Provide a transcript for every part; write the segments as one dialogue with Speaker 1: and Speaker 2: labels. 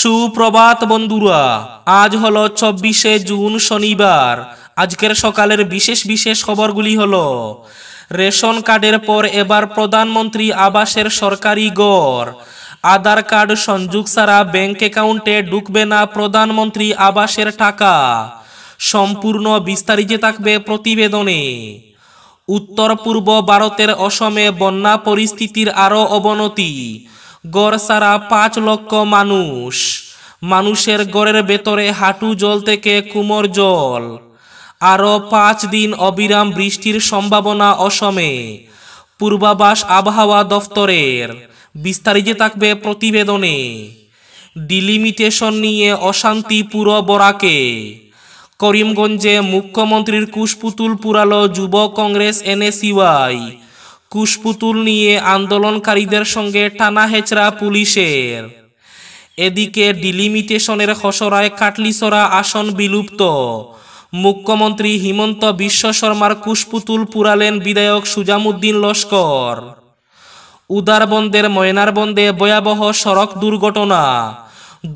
Speaker 1: সুপ্রভাত বন্ধুরা আজ হলো চব্বিশে জুন শনিবার আজকের সকালের বিশেষ বিশেষ খবরগুলি হলো রেশন কার্ডের পর এবার প্রধানমন্ত্রী আবাসের সরকারি গড় আধার কার্ড সংযোগ ছাড়া ব্যাংক অ্যাকাউন্টে ঢুকবে না প্রধানমন্ত্রী আবাসের টাকা সম্পূর্ণ বিস্তারিত থাকবে প্রতিবেদনে উত্তর পূর্ব ভারতের অসমে বন্যা পরিস্থিতির আরও অবনতি গড় সারা পাঁচ লক্ষ মানুষ মানুষের গড়ের ভেতরে হাঁটু জল থেকে কুমোর জল আরও পাঁচ দিন অবিরাম বৃষ্টির সম্ভাবনা অসমে পূর্বাভাস আবহাওয়া দফতরের বিস্তারিত থাকবে প্রতিবেদনে ডিলিমিটেশন নিয়ে অশান্তি পুরো বরাকে করিমগঞ্জে মুখ্যমন্ত্রীর কুশপুতুল পুরালো যুব কংগ্রেস এনএসিওয়াই কুশপুতুল নিয়ে আন্দোলনকারীদের সঙ্গে টানা হেচড়া পুলিশের এদিকে ডিলিমিটেশনের খসড়ায় কাটলিসরা আসন বিলুপ্ত মুখ্যমন্ত্রী হিমন্ত বিশ্ব শর্মার কুশপুতুল পুরালেন বিধায়ক সুজামুদ্দিন লস্কর উদারবন্দের ময়নারবন্দে ভয়াবহ সড়ক দুর্ঘটনা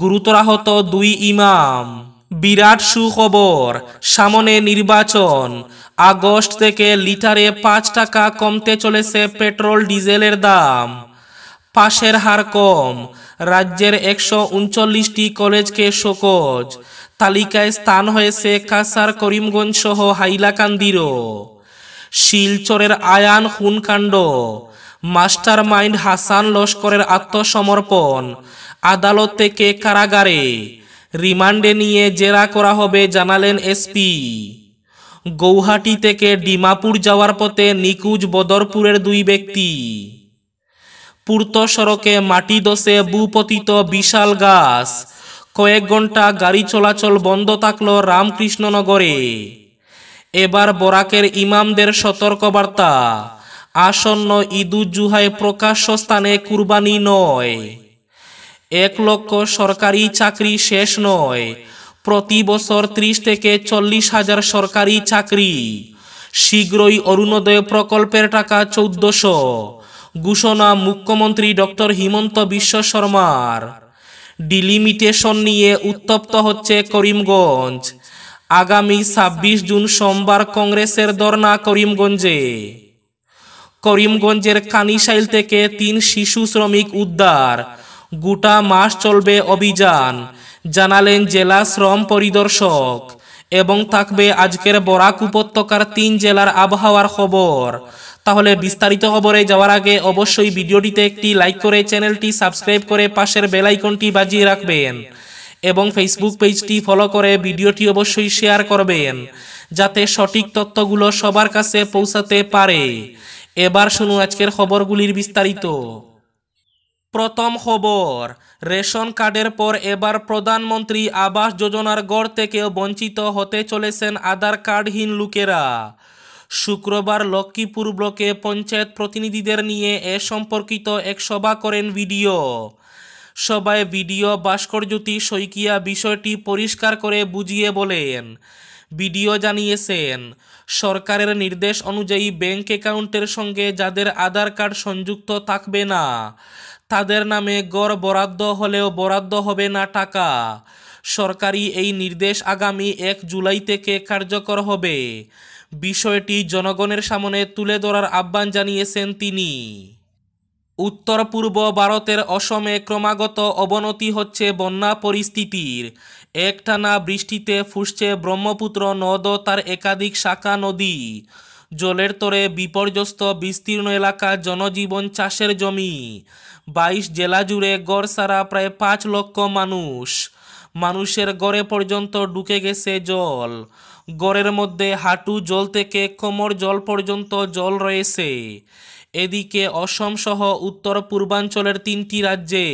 Speaker 1: গুরুতরাহত দুই ইমাম বিরাট সুখবর সামনে নির্বাচন আগস্ট থেকে লিটারে পাঁচ টাকা কমতে চলেছে পেট্রোল ডিজেলের দাম পাশের হার কম রাজ্যের একশো উনচল্লিশটি কলেজকে শোকজ তালিকায় স্থান হয়েছে কাসার করিমগঞ্জ সহ হাইলাকান্দিরও শিলচরের আয়ান খুনকাণ্ড মাস্টার মাইন্ড হাসান লস্করের আত্মসমর্পণ আদালত থেকে কারাগারে রিমান্ডে নিয়ে জেরা করা হবে জানালেন এসপি গৌহাটি থেকে ডিমাপুর যাওয়ার পথে নিকুজ বদরপুরের দুই ব্যক্তি পূর্ত সড়কে মাটি দোষে ভূপতিত বিশাল গাছ কয়েক ঘন্টা গাড়ি চলাচল বন্ধ থাকল রামকৃষ্ণনগরে এবার বরাকের ইমামদের সতর্কবার্তা আসন্ন ঈদুজ্জুহায় প্রকাশ্য স্থানে কুরবানি নয় এক লক্ষ সরকারি চাকরি শেষ নয় প্রতি বছর ত্রিশ থেকে চল্লিশ হাজার সরকারি চাকরি শীঘ্রই অরুণোদয় প্রকল্পের টাকা চৌদ্দশো ঘোষণা মুখ্যমন্ত্রী ডক্টর হিমন্ত বিশ্ব শর্মার ডিলিমিটেশন নিয়ে উত্তপ্ত হচ্ছে করিমগঞ্জ আগামী ছাব্বিশ জুন সোমবার কংগ্রেসের দরনা করিমগঞ্জে করিমগঞ্জের কানিসাইল থেকে তিন শিশু শ্রমিক উদ্ধার গোটা মাস চলবে অভিযান জানালেন জেলা শ্রম পরিদর্শক এবং থাকবে আজকের বরাক উপত্যকার তিন জেলার আবহাওয়ার খবর তাহলে বিস্তারিত খবরে যাওয়ার আগে অবশ্যই ভিডিওটিতে একটি লাইক করে চ্যানেলটি সাবস্ক্রাইব করে পাশের বেলাইকনটি বাজিয়ে রাখবেন এবং ফেসবুক পেজটি ফলো করে ভিডিওটি অবশ্যই শেয়ার করবেন যাতে সঠিক তথ্যগুলো সবার কাছে পৌঁছাতে পারে এবার শুনুন আজকের খবরগুলির বিস্তারিত প্রথম খবর রেশন কার্ডের পর এবার প্রধানমন্ত্রী আবাস যোজনার গড় থেকেও বঞ্চিত হতে চলেছেন আধার কার্ডহীন লোকেরা শুক্রবার লক্ষ্মীপুর ব্লকে পঞ্চায়েত প্রতিনিধিদের নিয়ে এ সম্পর্কিত এক সভা করেন ভিডিও সভায় ভিডিও ভাস্করজ্যোতি শইকিয়া বিষয়টি পরিষ্কার করে বুঝিয়ে বলেন ভিডিও জানিয়েছেন সরকারের নির্দেশ অনুযায়ী ব্যাংক অ্যাকাউন্টের সঙ্গে যাদের আধার কার্ড সংযুক্ত থাকবে না তাদের নামে গড় বরাদ্দ হলেও বরাদ্দ হবে না টাকা সরকারি এই নির্দেশ আগামী এক জুলাই থেকে কার্যকর হবে বিষয়টি জনগণের সামনে তুলে ধরার আহ্বান জানিয়েছেন তিনি উত্তর পূর্ব ভারতের অসমে ক্রমাগত অবনতি হচ্ছে বন্যা পরিস্থিতির একটানা বৃষ্টিতে ফুসছে ব্রহ্মপুত্র নদ তার একাধিক শাখা নদী জলের তরে বিপর্যস্ত বিস্তীর্ণ এলাকা জনজীবন চাষের জমি বাইশ জেলা জুড়ে গড় সারা প্রায় পাঁচ লক্ষ মানুষ মানুষের গড়ে পর্যন্ত ঢুকে গেছে জল গড়ের মধ্যে হাঁটু জল থেকে কোমর জল পর্যন্ত জল রয়েছে এদিকে অসম সহ উত্তর পূর্বাঞ্চলের তিনটি রাজ্যে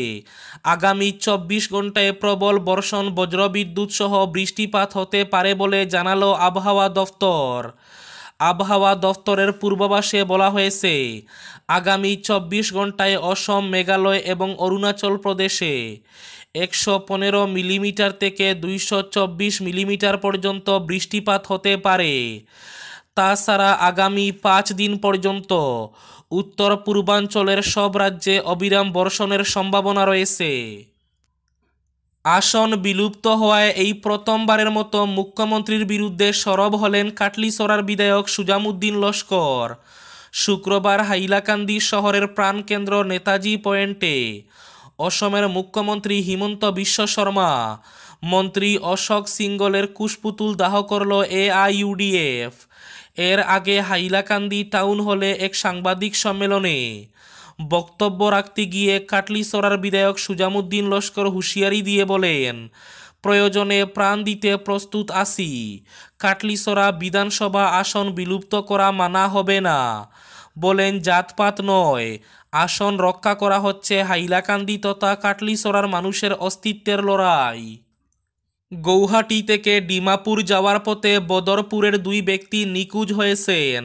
Speaker 1: আগামী চব্বিশ ঘন্টায় প্রবল বর্ষণ বজ্রবিদ্যুৎ সহ বৃষ্টিপাত হতে পারে বলে জানালো আবহাওয়া দফতর আবহাওয়া দফতরের পূর্বাভাসে বলা হয়েছে আগামী চব্বিশ ঘন্টায় অসম মেঘালয় এবং অরুণাচল প্রদেশে একশো পনেরো মিলিমিটার থেকে দুইশো চব্বিশ মিলিমিটার পর্যন্ত বৃষ্টিপাত হতে পারে তাছাড়া আগামী পাঁচ দিন পর্যন্ত উত্তর পূর্বাঞ্চলের সব রাজ্যে অবিরাম বর্ষণের সম্ভাবনা রয়েছে আসন বিলুপ্ত হওয়ায় এই প্রথমবারের মতো মুখ্যমন্ত্রীর বিরুদ্ধে সরব হলেন কাটলিসরার বিধায়ক সুজামুদ্দিন লস্কর শুক্রবার হাইলাকান্দি শহরের প্রাণকেন্দ্র নেতাজি পয়েন্টে অসমের মুখ্যমন্ত্রী হিমন্ত বিশ্ব শর্মা মন্ত্রী অশোক সিঙ্গলের কুশপুতুল দাহ করল এআইইউডিএফ এর আগে হাইলাকান্দি টাউন হলে এক সাংবাদিক সম্মেলনে বক্তব্য রাখতে গিয়ে কাটলিসরার বিধায়ক সুজামুদ্দিন লস্কর হুঁশিয়ারি দিয়ে বলেন প্রয়োজনে প্রাণ দিতে প্রস্তুত আছি কাটলিসরা বিধানসভা আসন বিলুপ্ত করা মানা হবে না বলেন জাতপাত নয় আসন রক্ষা করা হচ্ছে হাইলাকান্দি তথা কাটলিসরার মানুষের অস্তিত্বের লড়াই গৌহাটি থেকে ডিমাপুর যাওয়ার পথে বদরপুরের দুই ব্যক্তি নিখোঁজ হয়েছেন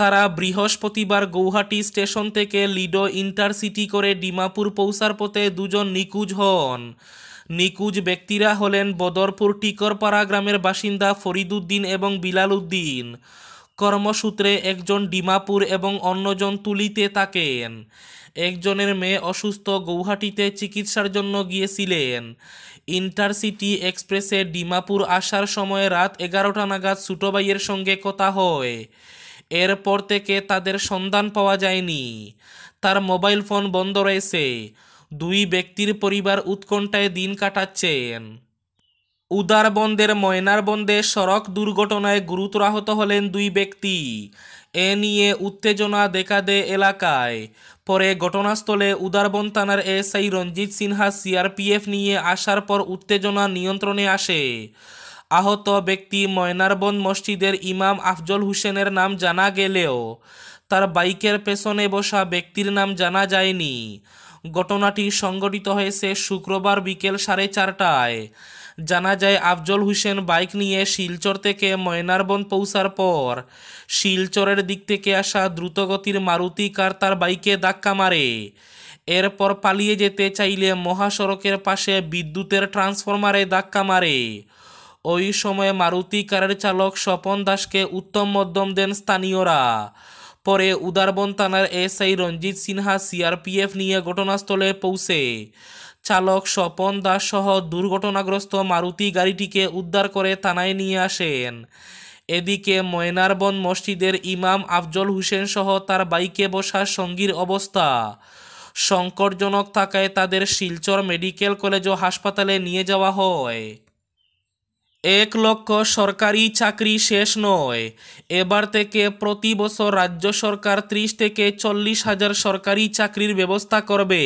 Speaker 1: তারা বৃহস্পতিবার গৌহাটি স্টেশন থেকে লিডো ইন্টারসিটি করে ডিমাপুর পৌঁছার পথে দুজন নিখোঁজ হন নিকুজ ব্যক্তিরা হলেন বদরপুর টিকরপাড়া গ্রামের বাসিন্দা ফরিদুদ্দিন এবং বিলাল উদ্দিন কর্মসূত্রে একজন ডিমাপুর এবং অন্যজন তুলিতে থাকেন একজনের মেয়ে অসুস্থ গৌহাটিতে চিকিৎসার জন্য গিয়েছিলেন ইন্টারসিটি এক্সপ্রেসে ডিমাপুর আসার সময় রাত এগারোটা নাগাদ সুটোবাইয়ের সঙ্গে কথা হয় এরপর থেকে তাদের সন্ধান পাওয়া যায়নি তার মোবাইল ফোন বন্ধ রয়েছে দুই ব্যক্তির পরিবার উৎকণ্ঠায় দিন কাটাচ্ছেন উদারবন্দের ময়নারবন্দে সড়ক দুর্ঘটনায় গুরুতর আহত হলেন দুই ব্যক্তি এ নিয়ে উত্তেজনা দেখা দেয় এলাকায় পরে ঘটনাস্থলে উদারবন থানার এসআই রঞ্জিত সিনহা সিআরপিএফ নিয়ে আসার পর উত্তেজনা নিয়ন্ত্রণে আসে আহত ব্যক্তি ময়নারবন মসজিদের ইমাম আফজল হুসেনের নাম জানা গেলেও তার বাইকের পেছনে বসা ব্যক্তির নাম জানা যায়নি ঘটনাটি সংঘটিত হয়েছে শুক্রবার বিকেল সাড়ে চারটায় জানা যায় আফজল হুসেন বাইক নিয়ে শিলচর থেকে ময়নারবন পৌঁছার পর শিলচরের দিক থেকে আসা দ্রুতগতির মারুতি কার তার বাইকে ধাক্কা মারে এরপর পালিয়ে যেতে চাইলে মহাসড়কের পাশে বিদ্যুতের ট্রান্সফরমারে ধাক্কা মারে ওই সময়ে মারুতি কারের চালক স্বপন দাসকে উত্তম মধ্যম দেন স্থানীয়রা পরে উদারবন থানার এসআই রঞ্জিত সিনহা সিআরপিএফ নিয়ে ঘটনাস্থলে পৌঁছে চালক স্বপন দাস সহ দুর্ঘটনাগ্রস্ত মারুতি গাড়িটিকে উদ্ধার করে থানায় নিয়ে আসেন এদিকে ময়নারবন মসজিদের ইমাম আফজল হুসেনসহ সহ তার বাইকে বসা সঙ্গীর অবস্থা সংকটজনক থাকায় তাদের শিলচর মেডিকেল কলেজ ও হাসপাতালে নিয়ে যাওয়া হয় এক লক্ষ সরকারি চাকরি শেষ নয় এবার থেকে প্রতি বছর রাজ্য সরকার ত্রিশ থেকে চল্লিশ হাজার সরকারি চাকরির ব্যবস্থা করবে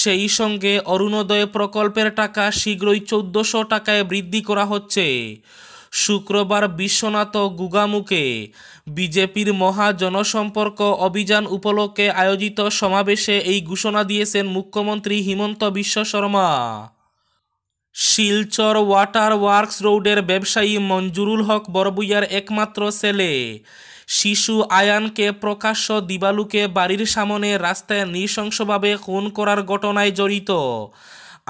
Speaker 1: সেই সঙ্গে অরুণোদয় প্রকল্পের টাকা শীঘ্রই চোদ্দশো টাকায় বৃদ্ধি করা হচ্ছে শুক্রবার বিশ্বনাথ গুগামুকে বিজেপির মহা জনসম্পর্ক অভিযান উপলক্ষে আয়োজিত সমাবেশে এই ঘোষণা দিয়েছেন মুখ্যমন্ত্রী হিমন্ত বিশ্ব শর্মা শিলচর ওয়াটার ওয়ার্কস রোডের ব্যবসায়ী মঞ্জুরুল হক বরবুইয়ার একমাত্র ছেলে শিশু আয়ানকে প্রকাশ্য দিবালুকে বাড়ির সামনে রাস্তায় নৃশংসভাবে খুন করার ঘটনায় জড়িত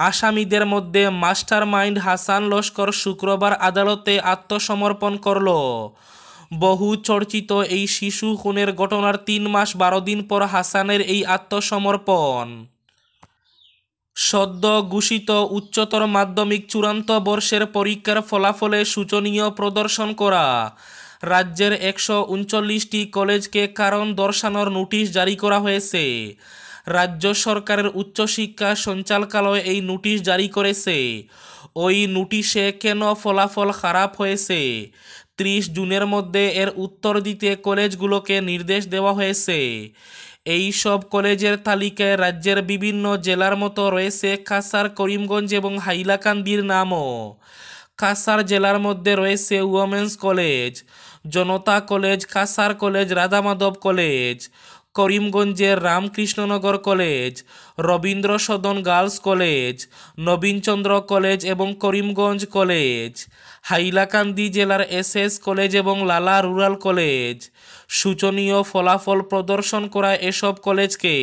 Speaker 1: আসামিদের মধ্যে মাস্টার মাইন্ড হাসান লস্কর শুক্রবার আদালতে আত্মসমর্পণ করল বহু চর্চিত এই শিশু খুনের ঘটনার তিন মাস বারো দিন পর হাসানের এই আত্মসমর্পণ সদ্য ঘোষিত উচ্চতর মাধ্যমিক চূড়ান্ত বর্ষের পরীক্ষার ফলাফলে সূচনীয় প্রদর্শন করা রাজ্যের একশো উনচল্লিশটি কলেজকে কারণ দর্শানোর নোটিশ জারি করা হয়েছে রাজ্য সরকারের উচ্চশিক্ষা সঞ্চালকালয় এই নোটিশ জারি করেছে ওই নোটিশে কেন ফলাফল খারাপ হয়েছে ত্রিশ জুনের মধ্যে এর উত্তর দিতে কলেজগুলোকে নির্দেশ দেওয়া হয়েছে এই সব কলেজের তালিকায় রাজ্যের বিভিন্ন জেলার মতো রয়েছে কাসার করিমগঞ্জ এবং হাইলাকান্দির নামও কাসার জেলার মধ্যে রয়েছে women's college Janata college Cachar college Radhamadhab college করিমগঞ্জের Ramkrishnanagar college Rabindra Sadan girls college Nabinchandra college এবং করিমগঞ্জ কলেজ হাইলাকান্দি জেলার এসএস কলেজ এবং লালা রুরাল কলেজ সূচনীয় ফলাফল প্রদর্শন করা এসব কলেজকে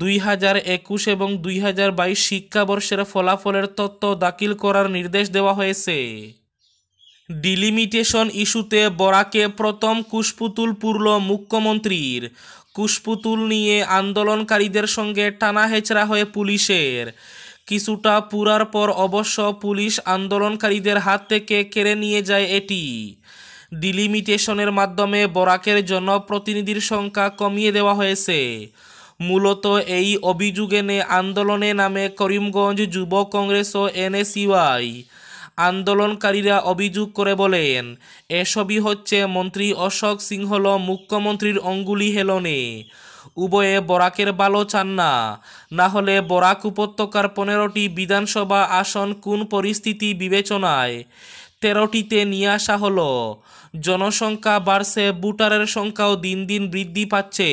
Speaker 1: দুই হাজার একুশ এবং দুই হাজার বাইশ শিক্ষাবর্ষের ফলাফলের তথ্য দাখিল করার নির্দেশ দেওয়া হয়েছে ডিলিমিটেশন ইস্যুতে বরাকে প্রথম কুশপুতুল পূর্ল মুখ্যমন্ত্রীর কুশপুতুল নিয়ে আন্দোলনকারীদের সঙ্গে টানা হেচড়া হয়ে পুলিশের কিছুটা পুরার পর অবশ্য পুলিশ আন্দোলনকারীদের হাত থেকে কেড়ে নিয়ে যায় এটি ডিলিমিটেশনের মাধ্যমে বরাকের জনপ্রতিনিধির সংখ্যা কমিয়ে দেওয়া হয়েছে মূলত এই অভিযোগ এনে আন্দোলনে নামে করিমগঞ্জ যুব কংগ্রেস ও এনএসইউআই আন্দোলনকারীরা অভিযোগ করে বলেন এসবই হচ্ছে মন্ত্রী অশোক সিংহল মুখ্যমন্ত্রীর অঙ্গুলি হেলনে উভয়ে বরাকের বালো চান না না হলে বরাক উপত্যকার পনেরোটি বিধানসভা আসন কোন পরিস্থিতি বিবেচনায় তেরোটিতে নিয়ে আসা হল জনসংখ্যা বাড়ছে ভোটারের সংখ্যাও দিন দিন বৃদ্ধি পাচ্ছে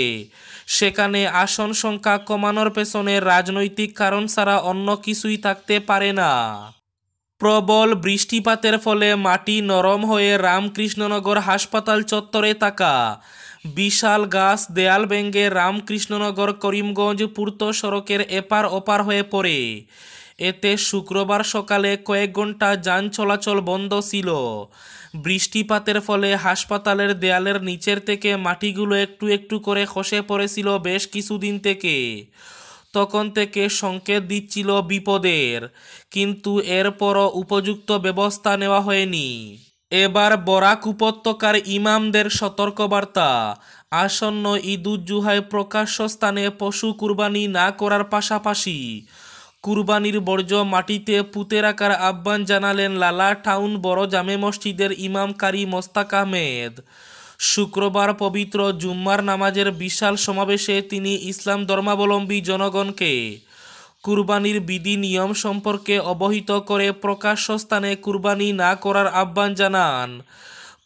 Speaker 1: সেখানে আসন সংখ্যা কমানোর পেছনে রাজনৈতিক কারণ ছাড়া অন্য কিছুই থাকতে পারে না প্রবল বৃষ্টিপাতের ফলে মাটি নরম হয়ে রামকৃষ্ণনগর হাসপাতাল চত্বরে থাকা বিশাল গাছ দেয়াল ভেঙ্গে রামকৃষ্ণনগর করিমগঞ্জ পূর্ত সড়কের এপার ওপার হয়ে পড়ে এতে শুক্রবার সকালে কয়েক ঘন্টা যান চলাচল বন্ধ ছিল বৃষ্টিপাতের ফলে হাসপাতালের দেয়ালের নিচের থেকে মাটিগুলো একটু একটু করে খসে পড়েছিল বেশ কিছুদিন থেকে তখন থেকে সংকেত দিচ্ছিল বিপদের কিন্তু এরপরও উপযুক্ত ব্যবস্থা নেওয়া হয়নি এবার বরাক উপত্যকার ইমামদের সতর্কবার্তা আসন্ন ঈদুজ্জুহায় প্রকাশ্য স্থানে পশু কুরবানি না করার পাশাপাশি কুরবানির বর্জ্য মাটিতে পুতের রাখার আহ্বান জানালেন লালা টাউন বড় জামে মসজিদের ইমাম কারি মোস্তাক আহমেদ শুক্রবার পবিত্র জুম্মার নামাজের বিশাল সমাবেশে তিনি ইসলাম ধর্মাবলম্বী জনগণকে কুরবানির বিধি নিয়ম সম্পর্কে অবহিত করে প্রকাশ্য স্থানে কুরবানি না করার আহ্বান জানান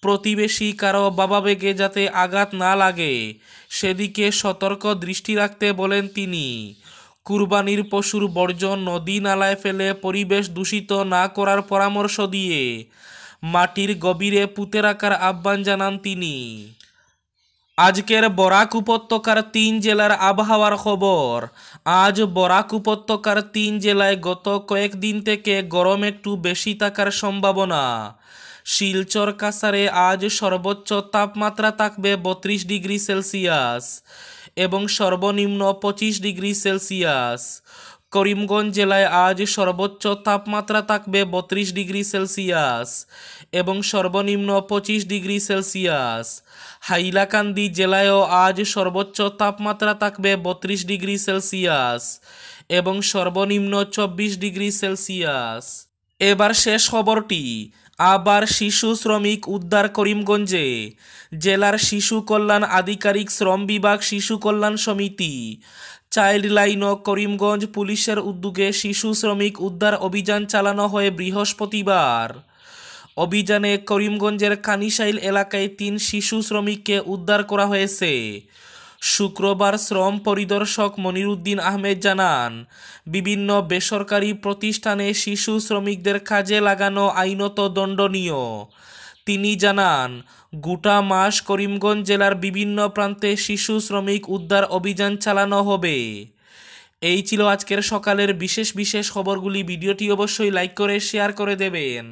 Speaker 1: প্রতিবেশী কারো বাবাবেগে যাতে আঘাত না লাগে সেদিকে সতর্ক দৃষ্টি রাখতে বলেন তিনি কুরবানির পশুর বর্জন নদী নালায় ফেলে পরিবেশ দূষিত না করার পরামর্শ দিয়ে মাটির গভীরে পুতে রাখার আহ্বান জানান তিনি আজকের বরাক উপত্যকার তিন জেলার আবহাওয়ার খবর আজ বরাক উপত্যকার তিন জেলায় গত কয়েকদিন থেকে গরম একটু বেশি থাকার সম্ভাবনা শিলচর কাসারে আজ সর্বোচ্চ তাপমাত্রা থাকবে বত্রিশ ডিগ্রি সেলসিয়াস এবং সর্বনিম্ন পঁচিশ ডিগ্রি সেলসিয়াস করিমগঞ্জ জেলায় আজ সর্বোচ্চ তাপমাত্রা থাকবে বত্রিশ ডিগ্রি সেলসিয়াস এবং সর্বনিম্ন পঁচিশ ডিগ্রি সেলসিয়াস হাইলাকান্দি জেলায়ও আজ সর্বোচ্চ তাপমাত্রা থাকবে বত্রিশ ডিগ্রি সেলসিয়াস এবং সর্বনিম্ন চব্বিশ ডিগ্রি সেলসিয়াস এবার শেষ খবরটি আবার শিশু শ্রমিক উদ্ধার করিমগঞ্জে জেলার শিশু কল্যাণ আধিকারিক শ্রম বিভাগ শিশু কল্যাণ সমিতি চাইল্ড লাইন ও করিমগঞ্জ পুলিশের উদ্যোগে শিশু শ্রমিক উদ্ধার অভিযান চালানো হয় বৃহস্পতিবার অভিযানে করিমগঞ্জের কানিসাইল এলাকায় তিন শিশু শ্রমিককে উদ্ধার করা হয়েছে শুক্রবার শ্রম পরিদর্শক মনিরুদ্দিন আহমেদ জানান বিভিন্ন বেসরকারি প্রতিষ্ঠানে শিশু শ্রমিকদের কাজে লাগানো আইনত দণ্ডনীয় তিনি জানান গোটা মাস করিমগঞ্জ জেলার বিভিন্ন প্রান্তে শিশু শ্রমিক উদ্ধার অভিযান চালানো হবে এই ছিল আজকের সকালের বিশেষ বিশেষ খবরগুলি ভিডিওটি অবশ্যই লাইক করে শেয়ার করে দেবেন